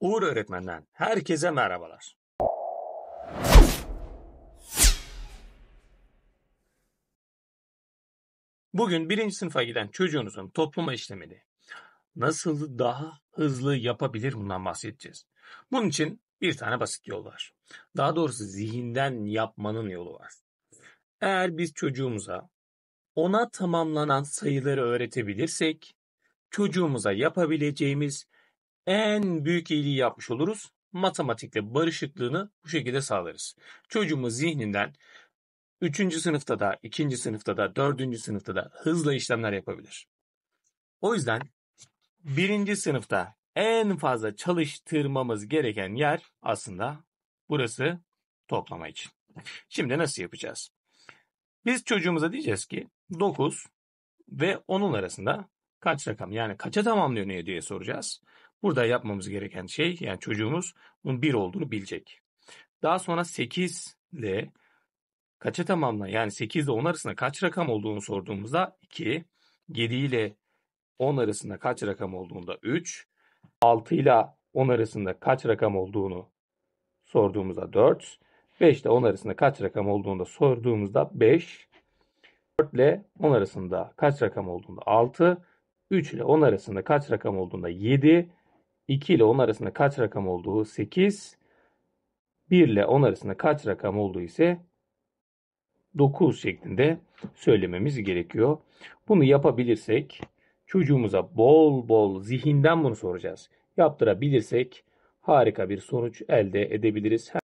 Uğur Öğretmen'den herkese merhabalar. Bugün birinci sınıfa giden çocuğunuzun topluma işlemini nasıl daha hızlı yapabilir bundan bahsedeceğiz. Bunun için bir tane basit yol var. Daha doğrusu zihinden yapmanın yolu var. Eğer biz çocuğumuza ona tamamlanan sayıları öğretebilirsek çocuğumuza yapabileceğimiz en büyük iyiliği yapmış oluruz. Matematikle barışıklığını bu şekilde sağlarız. Çocuğumuz zihninden 3. sınıfta da, 2. sınıfta da, 4. sınıfta da hızla işlemler yapabilir. O yüzden 1. sınıfta en fazla çalıştırmamız gereken yer aslında burası toplama için. Şimdi nasıl yapacağız? Biz çocuğumuza diyeceğiz ki 9 ve 10'un arasında kaç rakam yani kaça tamamlıyor diye soracağız. Burada yapmamız gereken şey yani çocuğumuz bunun 1 olduğunu bilecek. Daha sonra 8 ile kaça tamamla yani 8 ile 10 arasında kaç rakam olduğunu sorduğumuzda 2, 7 ile 10 arasında kaç rakam olduğunda 3, 6 ile 10 arasında kaç rakam olduğunu sorduğumuzda 4, 5 ile 10 arasında kaç rakam olduğunda sorduğumuzda 5, 4 ile 10 arasında kaç rakam olduğunda 6, 3 ile 10 arasında kaç rakam olduğunda 7 2 ile 10 arasında kaç rakam olduğu 8. 1 ile 10 arasında kaç rakam olduğu ise 9 şeklinde söylememiz gerekiyor. Bunu yapabilirsek çocuğumuza bol bol zihinden bunu soracağız. Yaptırabilirsek harika bir sonuç elde edebiliriz.